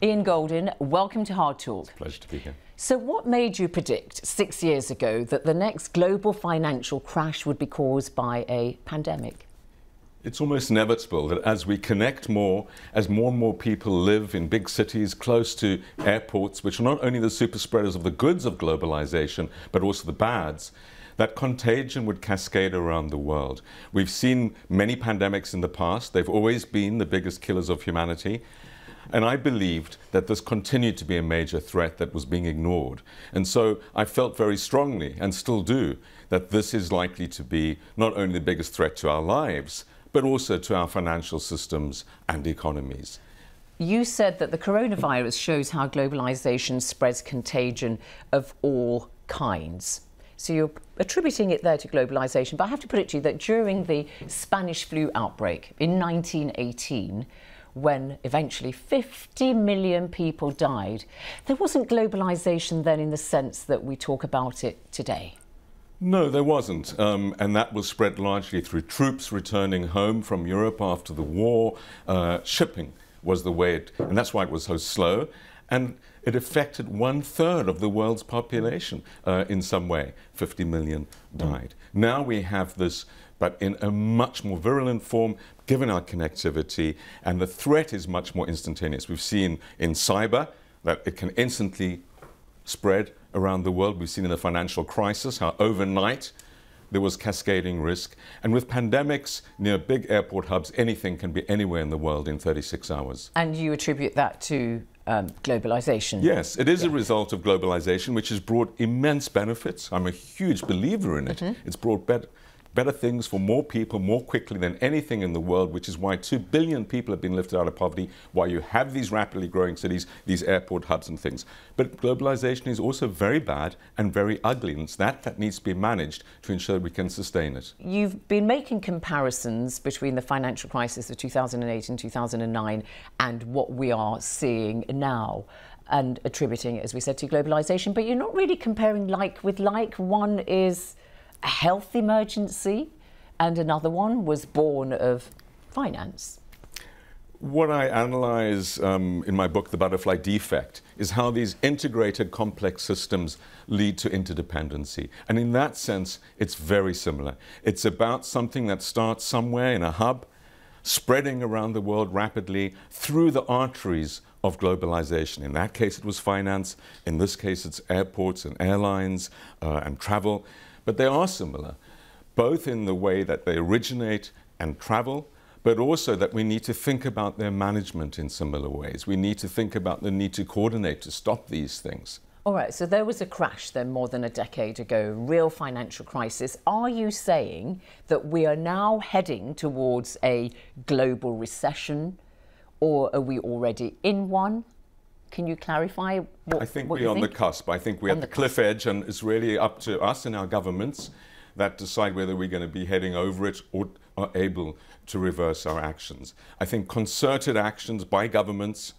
Ian Golden, welcome to Hard Talk. pleasure to be here. So, what made you predict six years ago that the next global financial crash would be caused by a pandemic? It's almost inevitable that as we connect more, as more and more people live in big cities close to airports, which are not only the super spreaders of the goods of globalization, but also the bads, that contagion would cascade around the world. We've seen many pandemics in the past. They've always been the biggest killers of humanity. And I believed that this continued to be a major threat that was being ignored. And so I felt very strongly, and still do, that this is likely to be not only the biggest threat to our lives, but also to our financial systems and economies. You said that the coronavirus shows how globalization spreads contagion of all kinds. So you're attributing it there to globalization. But I have to put it to you that during the Spanish flu outbreak in 1918, when eventually 50 million people died. There wasn't globalisation then in the sense that we talk about it today. No, there wasn't. Um, and that was spread largely through troops returning home from Europe after the war. Uh, shipping was the way it, and that's why it was so slow. And it affected one third of the world's population uh, in some way. 50 million died. Mm. Now we have this, but in a much more virulent form, given our connectivity, and the threat is much more instantaneous. We've seen in cyber that it can instantly spread around the world. We've seen in the financial crisis how overnight there was cascading risk. And with pandemics near big airport hubs, anything can be anywhere in the world in 36 hours. And you attribute that to um, globalization. Yes, it is yeah. a result of globalization, which has brought immense benefits. I'm a huge believer in it. Mm -hmm. It's brought better things for more people more quickly than anything in the world, which is why 2 billion people have been lifted out of poverty, why you have these rapidly growing cities, these airport hubs and things. But globalization is also very bad and very ugly, and it's that that needs to be managed to ensure we can sustain it. You've been making comparisons between the financial crisis of 2008 and 2009 and what we are seeing now and attributing it, as we said, to globalization, but you're not really comparing like with like. One is a health emergency, and another one was born of finance. What I analyze um, in my book, The Butterfly Defect, is how these integrated complex systems lead to interdependency. And in that sense, it's very similar. It's about something that starts somewhere in a hub, spreading around the world rapidly through the arteries of globalization. In that case, it was finance. In this case, it's airports and airlines uh, and travel but they are similar, both in the way that they originate and travel, but also that we need to think about their management in similar ways. We need to think about the need to coordinate to stop these things. All right, so there was a crash then more than a decade ago, real financial crisis. Are you saying that we are now heading towards a global recession, or are we already in one? Can you clarify what, I think we're on think? the cusp. I think we're on at the, the cliff edge, and it's really up to us and our governments that decide whether we're going to be heading over it or are able to reverse our actions. I think concerted actions by governments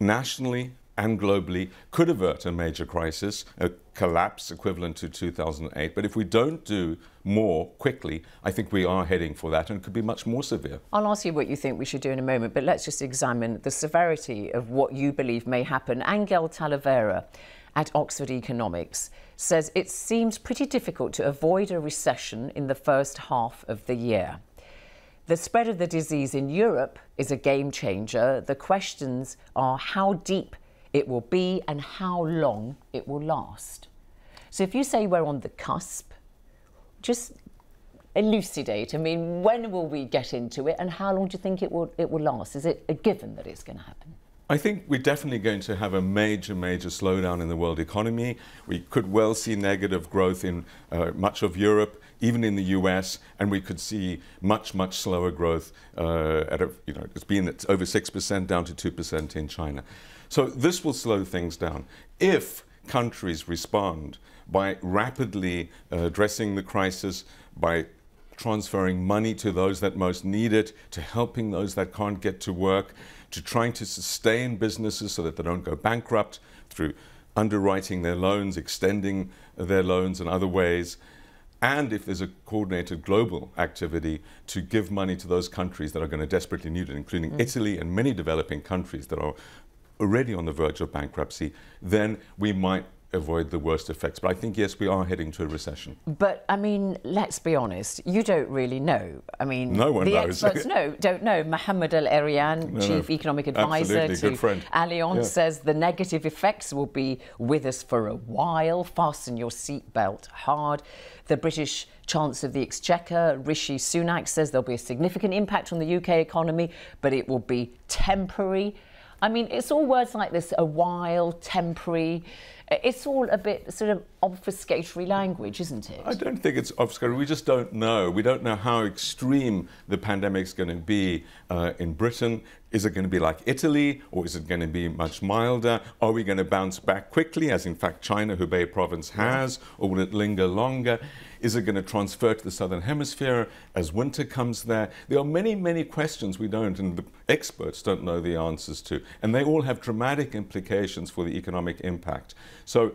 nationally, and globally could avert a major crisis, a collapse equivalent to 2008. But if we don't do more quickly, I think we are heading for that and could be much more severe. I'll ask you what you think we should do in a moment, but let's just examine the severity of what you believe may happen. Angel Talavera at Oxford Economics says it seems pretty difficult to avoid a recession in the first half of the year. The spread of the disease in Europe is a game changer. The questions are how deep it will be and how long it will last. So if you say we're on the cusp, just elucidate. I mean, when will we get into it and how long do you think it will, it will last? Is it a given that it's going to happen? I think we're definitely going to have a major, major slowdown in the world economy. We could well see negative growth in uh, much of Europe, even in the US, and we could see much, much slower growth. Uh, a, you know, it's been over six percent down to two percent in China. So this will slow things down. If countries respond by rapidly uh, addressing the crisis, by transferring money to those that most need it, to helping those that can't get to work, to trying to sustain businesses so that they don't go bankrupt through underwriting their loans, extending their loans in other ways. And if there's a coordinated global activity to give money to those countries that are going to desperately need it, including mm. Italy and many developing countries that are already on the verge of bankruptcy, then we might avoid the worst effects. But I think, yes, we are heading to a recession. But, I mean, let's be honest, you don't really know. I mean, no one the knows. experts no, don't know. Mohammed El Erian, no, Chief no. Economic Advisor to friend. Allianz, yeah. says the negative effects will be with us for a while. Fasten your seatbelt hard. The British Chancellor of the Exchequer, Rishi Sunak, says there'll be a significant impact on the UK economy, but it will be temporary. I mean, it's all words like this a while, temporary, it's all a bit sort of obfuscatory language, isn't it? I don't think it's obfuscatory. We just don't know. We don't know how extreme the pandemic's going to be uh, in Britain. Is it going to be like Italy or is it going to be much milder? Are we going to bounce back quickly, as in fact China, Hubei province has, or will it linger longer? Is it going to transfer to the southern hemisphere as winter comes there? There are many, many questions we don't, and the experts don't know the answers to, and they all have dramatic implications for the economic impact. So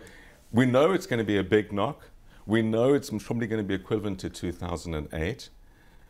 we know it's going to be a big knock. We know it's probably going to be equivalent to 2008.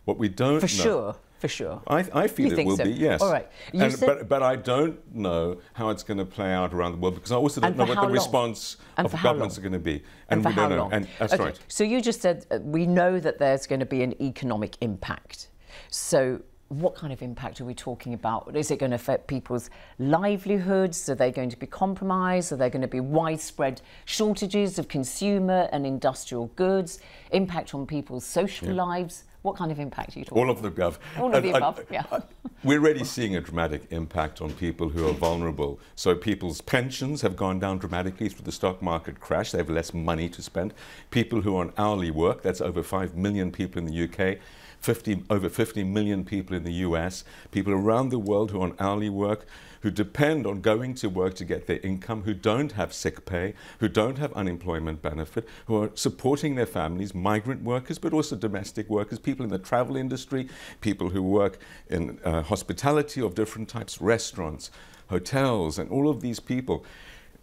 What we don't for know, sure, for sure. I, I feel you it will so? be yes. All right, and, but but I don't know how it's going to play out around the world because I also don't know what the long? response and of governments are going to be, and, and we don't know. Long? And that's okay. right. So you just said uh, we know that there's going to be an economic impact. So what kind of impact are we talking about? Is it going to affect people's livelihoods? Are they going to be compromised? Are there going to be widespread shortages of consumer and industrial goods? Impact on people's social yeah. lives? What kind of impact are you talking All about? of the above. All of the above, I, yeah. I, we're already seeing a dramatic impact on people who are vulnerable. So people's pensions have gone down dramatically through the stock market crash. They have less money to spend. People who are on hourly work, that's over 5 million people in the UK, 50, over 50 million people in the US, people around the world who are on hourly work, who depend on going to work to get their income, who don't have sick pay, who don't have unemployment benefit, who are supporting their families, migrant workers, but also domestic workers, people in the travel industry, people who work in uh, hospitality of different types, restaurants, hotels, and all of these people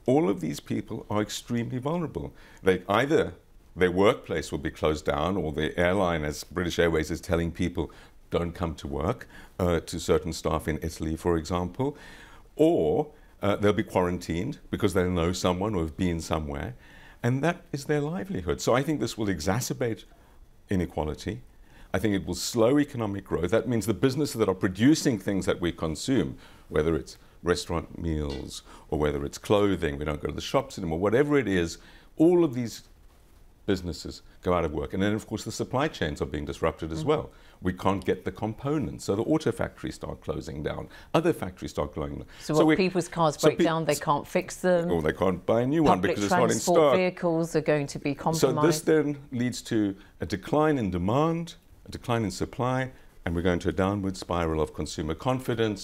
all of these people are extremely vulnerable. They either their workplace will be closed down, or the airline, as British Airways is telling people, don't come to work uh, to certain staff in Italy, for example, or uh, they'll be quarantined because they'll know someone or have been somewhere, and that is their livelihood. So I think this will exacerbate inequality. I think it will slow economic growth. That means the businesses that are producing things that we consume, whether it's restaurant meals or whether it's clothing, we don't go to the shops anymore, whatever it is, all of these businesses go out of work. And then, of course, the supply chains are being disrupted as mm -hmm. well. We can't get the components. So the auto factories start closing down, other factories start closing down. So, so what, people's cars so break down, they can't fix them. Or they can't buy a new Public one because it's not in stock. Public vehicles are going to be compromised. So this then leads to a decline in demand, a decline in supply, and we're going to a downward spiral of consumer confidence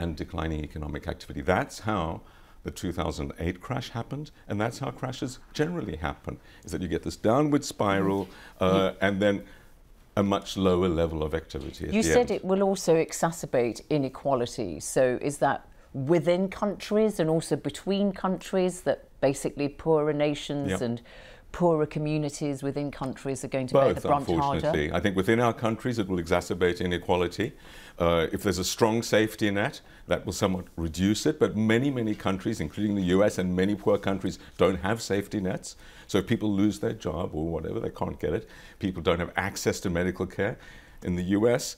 and declining economic activity. That's how the 2008 crash happened, and that's how crashes generally happen, is that you get this downward spiral mm. uh, and then a much lower level of activity. you said end. it will also exacerbate inequality. So is that within countries and also between countries that basically poorer nations yep. and poorer communities within countries are going to Both, bear the brunt unfortunately. harder? I think within our countries it will exacerbate inequality. Uh, if there's a strong safety net, that will somewhat reduce it. But many, many countries, including the US and many poor countries, don't have safety nets. So if people lose their job or whatever, they can't get it. People don't have access to medical care. In the US,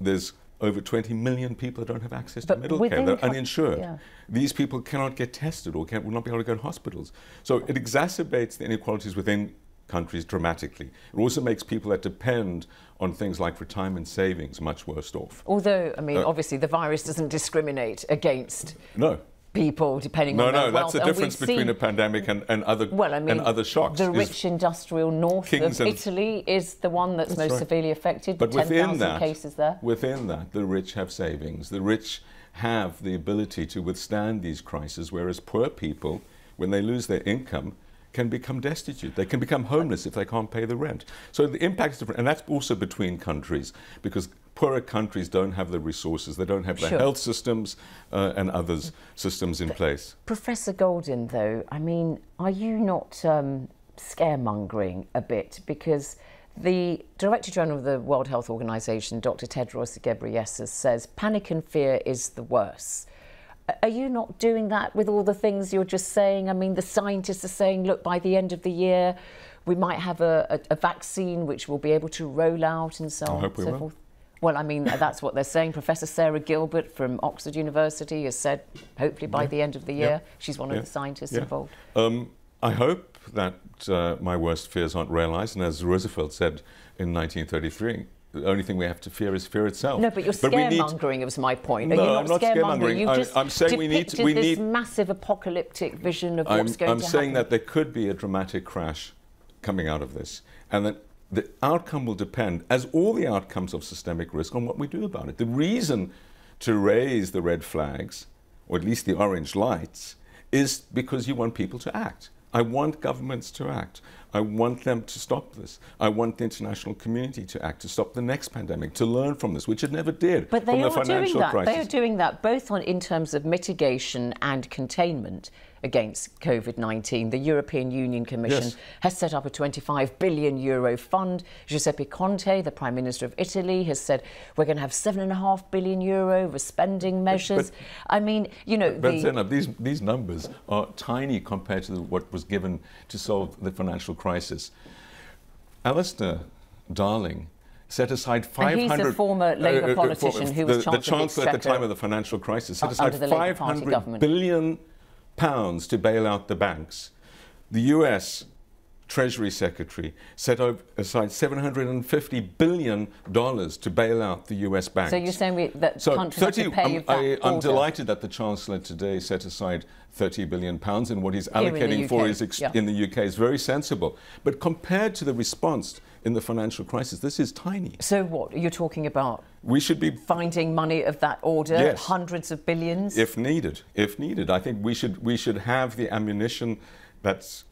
there's over 20 million people that don't have access but to medical care. They're uninsured. Yeah. These people cannot get tested or can, will not be able to go to hospitals. So it exacerbates the inequalities within countries dramatically. It also makes people that depend on things like retirement savings much worse off. Although, I mean, uh, obviously the virus doesn't discriminate against no people, depending no, on no, No, that's the difference between a pandemic and, and other well, I mean, and other shocks. The rich industrial north of Italy is the one that's, that's most right. severely affected. But 10, within that, cases there. within that, the rich have savings. The rich have the ability to withstand these crises, whereas poor people, when they lose their income, can become destitute. They can become homeless if they can't pay the rent. So the impact is different, and that's also between countries because poorer countries don't have the resources, they don't have the sure. health systems uh, and others systems in but place. Professor Golden, though, I mean, are you not um, scaremongering a bit because? The Director General of the World Health Organization, Dr. Tedros Ghebreyesus, says panic and fear is the worst. Are you not doing that with all the things you're just saying? I mean, the scientists are saying, look, by the end of the year, we might have a, a, a vaccine which we'll be able to roll out and so I on and so will. forth. Well, I mean, that's what they're saying. Professor Sarah Gilbert from Oxford University has said, hopefully by yeah. the end of the year, yeah. she's one of the scientists involved. Um, I hope that uh, my worst fears aren't realised. And as Roosevelt said in 1933, the only thing we have to fear is fear itself. No, but you're but scaremongering need... was my point. No, Are not I'm not scaremongering. You just I, I'm saying we need to, we this need... massive apocalyptic vision of I'm, what's going I'm to happen. I'm saying that there could be a dramatic crash coming out of this, and that the outcome will depend, as all the outcomes of systemic risk, on what we do about it. The reason to raise the red flags, or at least the orange lights, is because you want people to act. I want governments to act. I want them to stop this. I want the international community to act to stop the next pandemic, to learn from this, which it never did. But they the are doing that. Crisis. They are doing that both on, in terms of mitigation and containment against COVID-19. The European Union Commission yes. has set up a 25 billion euro fund. Giuseppe Conte, the Prime Minister of Italy, has said we're going to have seven and a half billion euro for spending measures. But, but, I mean, you know, but, the... these these numbers are tiny compared to the, what was given to solve the financial crisis. Alistair Darling set aside 500. And he's a uh, former uh, Labour uh, politician for, who was the, the Chancellor at the time of the financial crisis, set aside 500 billion pounds to bail out the banks. The US Treasury Secretary set aside uh, $750 billion to bail out the US banks. So you're saying we, that so countries 30, have to pay I'm, I, am delighted that the Chancellor today set aside 30 billion pounds and what he's allocating for is yeah. in the UK is very sensible. But compared to the response in the financial crisis, this is tiny. So what are you talking about? We should be finding money of that order, yes. hundreds of billions, if needed. If needed, I think we should we should have the ammunition that's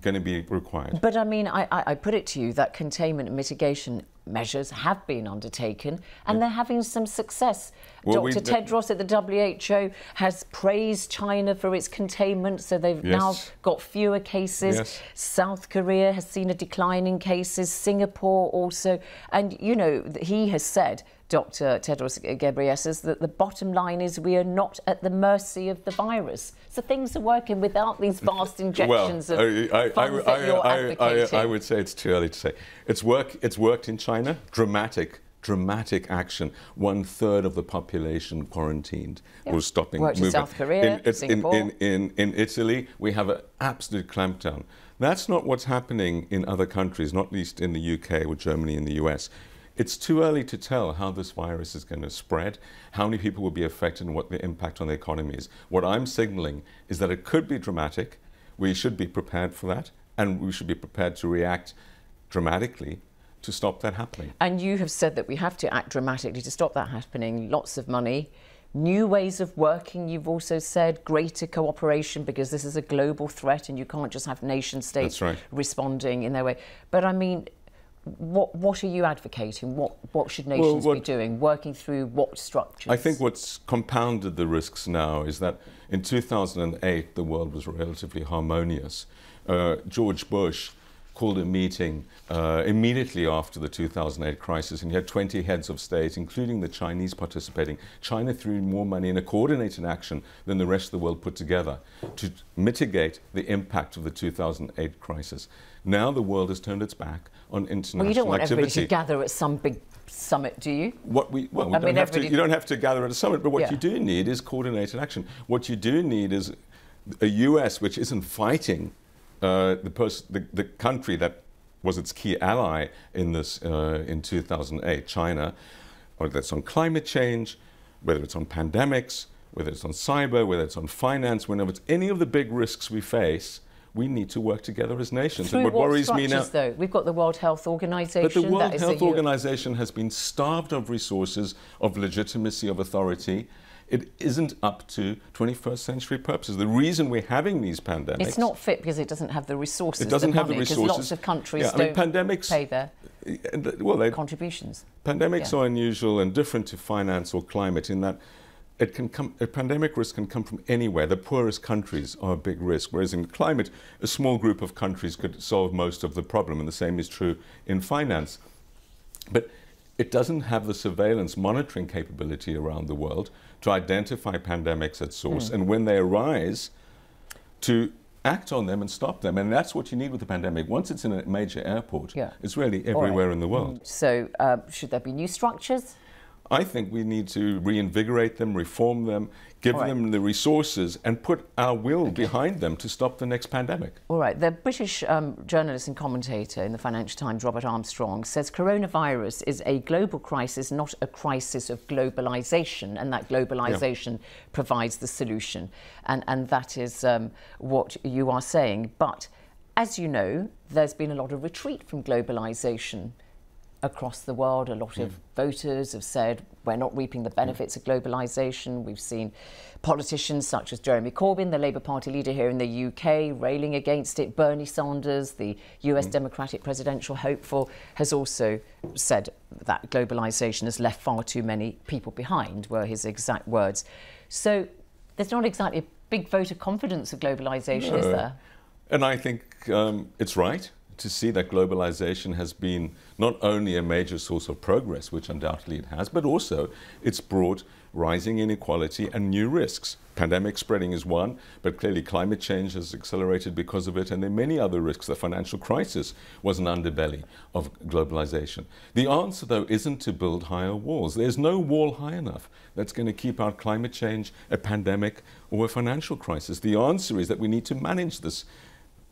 going to be required. But I mean, I, I, put it to you that containment and mitigation measures have been undertaken and they're having some success. Well, Dr. Ted Ross at the WHO has praised China for its containment, so they've yes. now got fewer cases. Yes. South Korea has seen a decline in cases, Singapore also. And, you know, he has said Dr. Tedros Ghebreyesus that the bottom line is we are not at the mercy of the virus. So things are working without these vast injections well, of I, I, funds I, that you're advocating. I, would say it's too early to say. It's work. It's worked in China. China, dramatic dramatic action. One third of the population quarantined yeah. was stopping Worked movement. In South Korea, in, Singapore. In, in, in, in Italy, we have an absolute clampdown. That's not what's happening in other countries, not least in the UK or Germany and the US. It's too early to tell how this virus is going to spread, how many people will be affected, and what the impact on the economy is. What I'm signaling is that it could be dramatic. We should be prepared for that, and we should be prepared to react dramatically to stop that happening. And you have said that we have to act dramatically to stop that happening. Lots of money, new ways of working, you've also said, greater cooperation because this is a global threat and you can't just have nation states right. responding in their way. But I mean, what, what are you advocating? What, what should nations well, what, be doing? Working through what structures? I think what's compounded the risks now is that in 2008, the world was relatively harmonious. Uh, George Bush called a meeting uh, immediately after the 2008 crisis, and you had 20 heads of state, including the Chinese participating. China threw more money in a coordinated action than the rest of the world put together to mitigate the impact of the 2008 crisis. Now the world has turned its back on international well, you don't want everybody to gather at some big summit, do you? What we well, we don't mean, have to, you don't have to gather at a summit, but what yeah. you do need is coordinated action. What you do need is a US which isn't fighting uh, the, the, the country that was its key ally in this uh, in 2008, China, whether it's on climate change, whether it's on pandemics, whether it's on cyber, whether it's on finance, whenever it's any of the big risks we face, we need to work together as nations. Through and what, what worries me now, though, we've got the World Health Organization. But the World Health Organization has been starved of resources, of legitimacy, of authority it isn't up to 21st century purposes. The reason we're having these pandemics... It's not fit because it doesn't have the resources. It doesn't have the resources. lots of countries yeah, I mean, don't pandemics, pay their well, they, contributions. Pandemics yeah. are unusual and different to finance or climate in that it can come, a pandemic risk can come from anywhere. The poorest countries are a big risk, whereas in climate, a small group of countries could solve most of the problem, and the same is true in finance. But it doesn't have the surveillance monitoring capability around the world to identify pandemics at source mm. and when they arise to act on them and stop them. And that's what you need with the pandemic. Once it's in a major airport, yeah. it's really everywhere right. in the world. So, uh, should there be new structures? I think we need to reinvigorate them, reform them, give right. them the resources, and put our will okay. behind them to stop the next pandemic. All right. The British um, journalist and commentator in the Financial Times, Robert Armstrong, says coronavirus is a global crisis, not a crisis of globalization, and that globalization yeah. provides the solution. And, and that is um, what you are saying. But as you know, there's been a lot of retreat from globalization across the world. A lot mm. of hmm. voters have said we're not reaping the hmm. benefits mm. of globalisation. We've seen politicians such as Jeremy Corbyn, the Labour Party leader here in the UK, railing against it. Bernie Sanders, the US mm. Democratic presidential hopeful, has also said that globalisation has left far too many people behind, were his exact words. So there's not exactly a big vote of confidence of globalisation, no. is there? And I think um, it's right to see that globalization has been not only a major source of progress, which undoubtedly it has, but also it's brought rising inequality and new risks. Pandemic spreading is one, but clearly climate change has accelerated because of it, and there are many other risks. The financial crisis was an underbelly of globalization. The answer, though, isn't to build higher walls. There's no wall high enough that's going to keep out climate change, a pandemic, or a financial crisis. The answer is that we need to manage this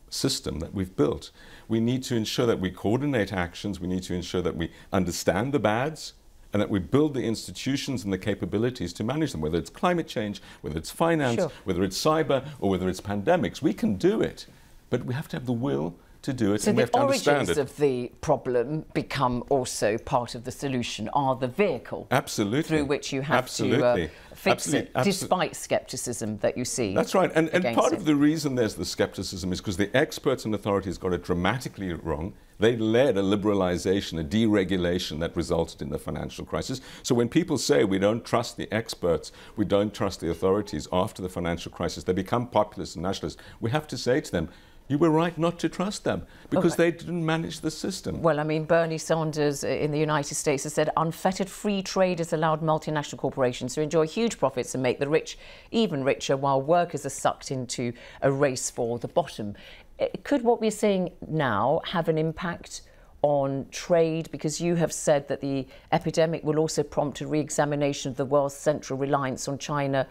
system that we've built. We need to ensure that we coordinate actions, we need to ensure that we understand the bads, and that we build the institutions and the capabilities to manage them, whether it's climate change, whether it's finance, sure. whether it's cyber, or whether it's pandemics. We can do it, but we have to have the will to do it, so and we have to understand it. the origins of the problem become also part of the solution, are the vehicle absolutely through which you have absolutely. to uh, fix absolutely. it, despite scepticism that you see. That's right, and, and part it. of the reason there's the scepticism is because the experts and authorities got it dramatically wrong. They led a liberalization, a deregulation that resulted in the financial crisis. So when people say we don't trust the experts, we don't trust the authorities after the financial crisis, they become populist and nationalist. We have to say to them, you were right not to trust them because they didn't manage the system. Well, I mean, Bernie Sanders uh, in the United States has said unfettered free trade has allowed multinational corporations to enjoy huge profits and make the rich even richer while workers are sucked into a race for the bottom. Uh, could what we're seeing now have an impact on trade? Because you have said that the epidemic will also prompt a re examination of the world's central reliance on China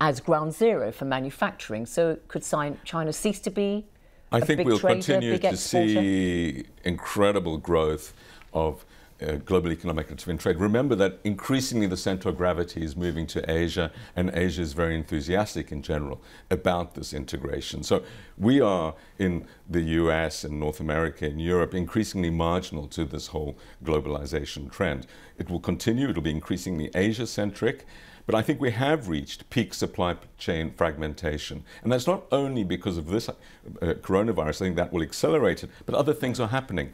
as ground zero for manufacturing. So could China cease to be I think we'll trader, continue to see incredible growth of uh, global economic and trade. Remember that increasingly the center of gravity is moving to Asia, and Asia is very enthusiastic in general about this integration. So we are in the US and North America and Europe increasingly marginal to this whole globalization trend. It will continue, it'll be increasingly Asia centric. But I think we have reached peak supply chain fragmentation. And that's not only because of this uh, coronavirus, I think that will accelerate it, but other things are happening.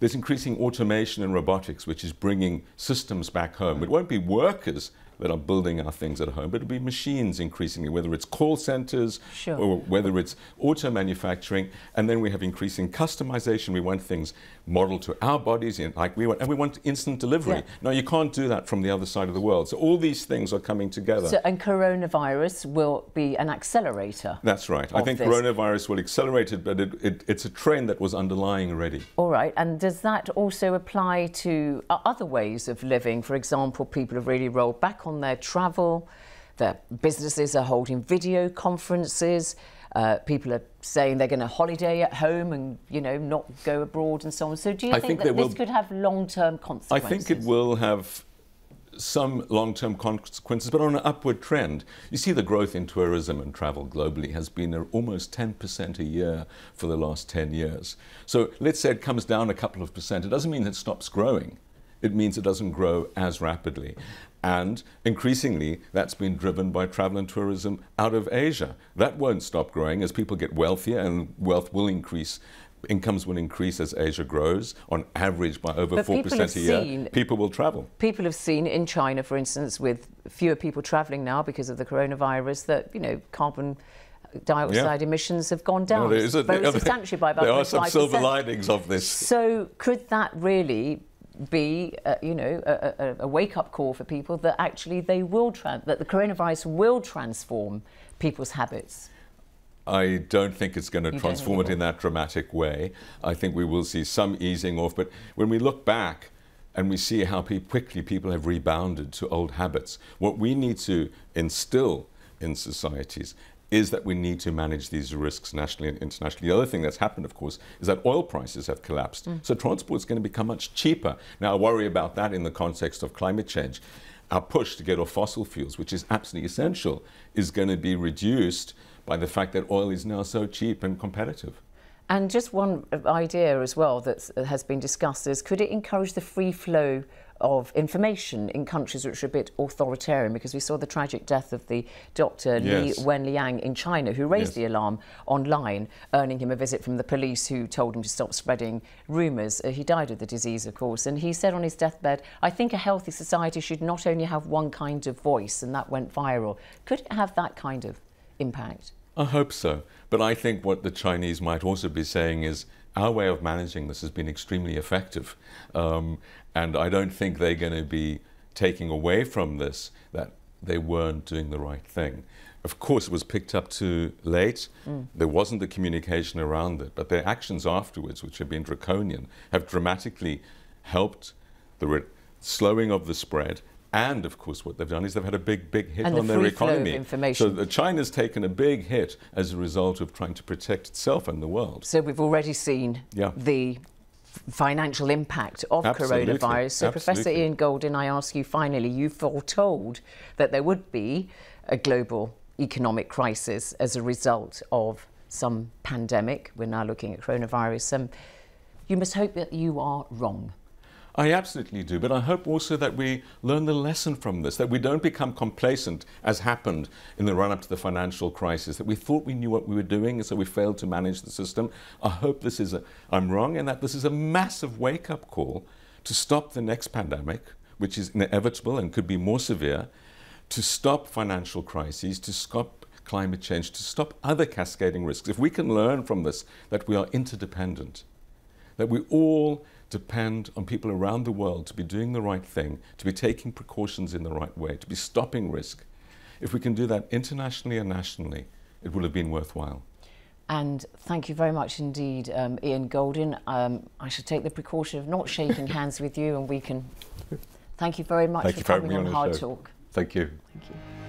There's increasing automation and robotics, which is bringing systems back home. It won't be workers that are building our things at home. But it'll be machines increasingly, whether it's call centers sure. or whether it's auto manufacturing. And then we have increasing customization. We want things modeled to our bodies, and like we want, and we want instant delivery. Yeah. No, you can't do that from the other side of the world. So all these things are coming together. So, and coronavirus will be an accelerator. That's right. I think this. coronavirus will accelerate it, but it, it, it's a trend that was underlying already. All right. And does that also apply to other ways of living? For example, people have really rolled back on on their travel. their businesses are holding video conferences. Uh, people are saying they're going to holiday at home and you know not go abroad and so on. So do you think, think, that this could have long-term consequences? I think it will have some long-term consequences, but on an upward trend. You see the growth in tourism and travel globally has been almost 10% a year for the last 10 years. So let's say it comes down a couple of percent. It doesn't mean it stops growing. It means it doesn't grow as rapidly. And increasingly, that's been driven by travel and tourism out of Asia. That won't stop growing as people get wealthier and wealth will increase. Incomes will increase as Asia grows, on average by over four percent a year. Seen, people will travel. People have seen in China, for instance, with fewer people travelling now because of the coronavirus, that you know carbon dioxide yeah. emissions have gone down no, a, very substantially by about. There are some silver linings of this. So could that really be, uh, you know, a, a, a wake-up call for people that actually they will that the coronavirus will transform people's habits. I don't think it's going to you transform it in that dramatic way. I think we will see some easing off, but when we look back and we see how pe quickly people have rebounded to old habits, what we need to instill in societies is that we need to manage these risks nationally and internationally. The other thing that's happened, of course, is that oil prices have collapsed. Mm. So transport is going to become much cheaper. Now, I worry about that in the context of climate change. Our push to get off fossil fuels, which is absolutely essential, is going to be reduced by the fact that oil is now so cheap and competitive. And just one idea as well that uh, has been discussed is could it encourage the free flow of information in countries which are a bit authoritarian because we saw the tragic death of the doctor yes. Li Wenliang in China who raised yes. the alarm online earning him a visit from the police who told him to stop spreading rumours. Uh, he died of the disease of course and he said on his deathbed I think a healthy society should not only have one kind of voice and that went viral. Could it have that kind of impact? I hope so. But I think what the Chinese might also be saying is our way of managing this has been extremely effective. Um, and I don't think they're going to be taking away from this that they weren't doing the right thing. Of course, it was picked up too late. Mm. There wasn't the communication around it, but their actions afterwards, which have been draconian, have dramatically helped the slowing of the spread. And of course, what they've done is they've had a big, big hit and on the their economy. So China's taken a big hit as a result of trying to protect itself and the world. So we've already seen yeah. the financial impact of Absolutely. coronavirus. So, Absolutely. Professor Ian Golden, I ask you finally, you foretold that there would be a global economic crisis as a result of some pandemic. We're now looking at coronavirus. Um, you must hope that you are wrong. I absolutely do, but I hope also that we learn the lesson from this, that we don't become complacent, as happened in the run up to the financial crisis, that we thought we knew what we were doing and so we failed to manage the system. I hope this is a, I'm wrong, and that this is a massive wake up call to stop the next pandemic, which is inevitable and could be more severe, to stop financial crises, to stop climate change, to stop other cascading risks. If we can learn from this that we are interdependent, that we all depend on people around the world to be doing the right thing, to be taking precautions in the right way, to be stopping risk. If we can do that internationally and nationally, it will have been worthwhile. And thank you very much indeed, um, Ian Golden. Um, I should take the precaution of not shaking hands with you, and we can. Thank you very much thank for coming on, on Hard show. Talk. Thank you. Thank you.